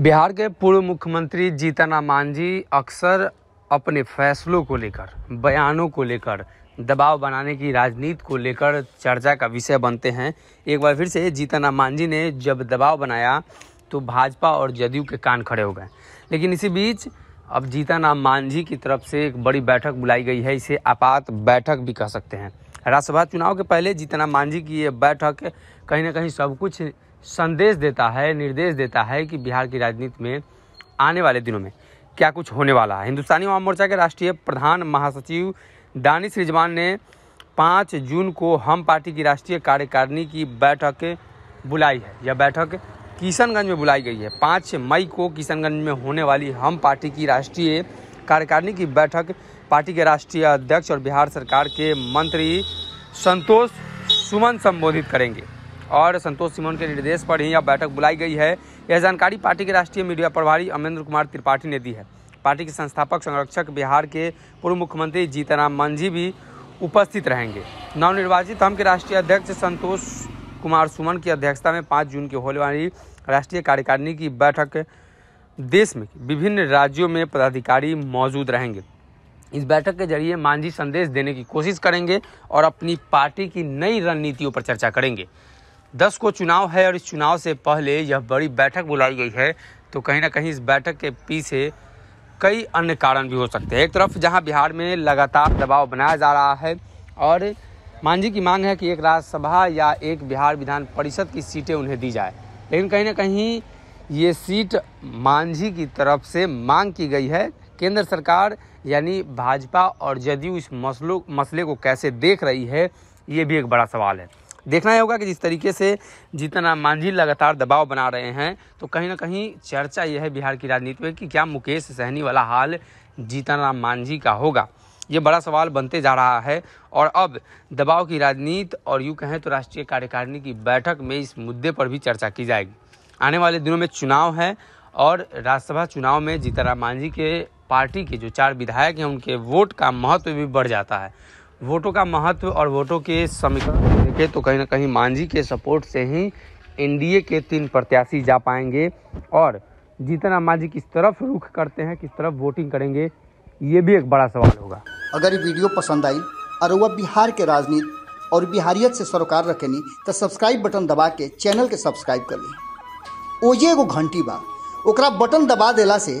बिहार के पूर्व मुख्यमंत्री जीतन मांझी अक्सर अपने फैसलों को लेकर बयानों को लेकर दबाव बनाने की राजनीति को लेकर चर्चा का विषय बनते हैं एक बार फिर से जीतन मांझी ने जब दबाव बनाया तो भाजपा और जदयू के कान खड़े हो गए लेकिन इसी बीच अब जीतन मांझी की तरफ से एक बड़ी बैठक बुलाई गई है इसे आपात बैठक भी कह सकते हैं राज्यसभा चुनाव के पहले जितना मांझी की ये बैठक कहीं ना कहीं सब कुछ संदेश देता है निर्देश देता है कि बिहार की राजनीति में आने वाले दिनों में क्या कुछ होने वाला है हिंदुस्तानी आवाम मोर्चा के राष्ट्रीय प्रधान महासचिव दानिश रिजवान ने पाँच जून को हम पार्टी की राष्ट्रीय कार्यकारिणी की बैठक बुलाई है यह बैठक किशनगंज में बुलाई गई है पाँच मई को किशनगंज में होने वाली हम पार्टी की राष्ट्रीय कार्यकारिणी की बैठक पार्टी के राष्ट्रीय अध्यक्ष और बिहार सरकार के मंत्री संतोष सुमन संबोधित करेंगे और संतोष सुमन के निर्देश पर ही यह बैठक बुलाई गई है यह जानकारी पार्टी के राष्ट्रीय मीडिया प्रभारी अमेंद्र कुमार त्रिपाठी ने दी है पार्टी के संस्थापक संरक्षक बिहार के पूर्व मुख्यमंत्री जीतराम मांझी भी उपस्थित रहेंगे नवनिर्वाचित हम के राष्ट्रीय अध्यक्ष संतोष कुमार सुमन की अध्यक्षता में पाँच जून की होने वाली राष्ट्रीय कार्यकारिणी की बैठक देश में विभिन्न राज्यों में पदाधिकारी मौजूद रहेंगे इस बैठक के जरिए मांझी संदेश देने की कोशिश करेंगे और अपनी पार्टी की नई रणनीतियों पर चर्चा करेंगे दस को चुनाव है और इस चुनाव से पहले यह बड़ी बैठक बुलाई गई है तो कहीं ना कहीं इस बैठक के पीछे कई अन्य कारण भी हो सकते हैं एक तरफ जहां बिहार में लगातार दबाव बनाया जा रहा है और मांझी की मांग है कि एक राज्यसभा या एक बिहार विधान परिषद की सीटें उन्हें दी जाए लेकिन कहीं ना कहीं ये सीट मांझी की तरफ से मांग की गई है केंद्र सरकार यानी भाजपा और जदयू इस मसलों मसले को कैसे देख रही है ये भी एक बड़ा सवाल है देखना ही होगा कि जिस तरीके से जीतन राम मांझी लगातार दबाव बना रहे हैं तो कहीं ना कहीं चर्चा यह है बिहार की राजनीति में कि क्या मुकेश सहनी वाला हाल जीतन राम मांझी का होगा ये बड़ा सवाल बनते जा रहा है और अब दबाव की राजनीति और यूँ कहें तो राष्ट्रीय कार्यकारिणी की बैठक में इस मुद्दे पर भी चर्चा की जाएगी आने वाले दिनों में चुनाव है और राज्यसभा चुनाव में जीतन राम मांझी के पार्टी के जो चार विधायक हैं उनके वोट का महत्व भी बढ़ जाता है वोटों का महत्व और वोटों के समीकरण देखें तो कहीं ना कहीं मांझी के सपोर्ट से ही एनडीए के तीन प्रत्याशी जा पाएंगे और जीतन मांझी किस तरफ रुख करते हैं किस तरफ वोटिंग करेंगे ये भी एक बड़ा सवाल होगा अगर ये वीडियो पसंद आई और वह बिहार के राजनीति और बिहारियत से सरोकार रखेनी तो सब्सक्राइब बटन दबा के चैनल के सब्सक्राइब कर ली ओजे एगो घंटी बा ओकरा बटन दबा देला से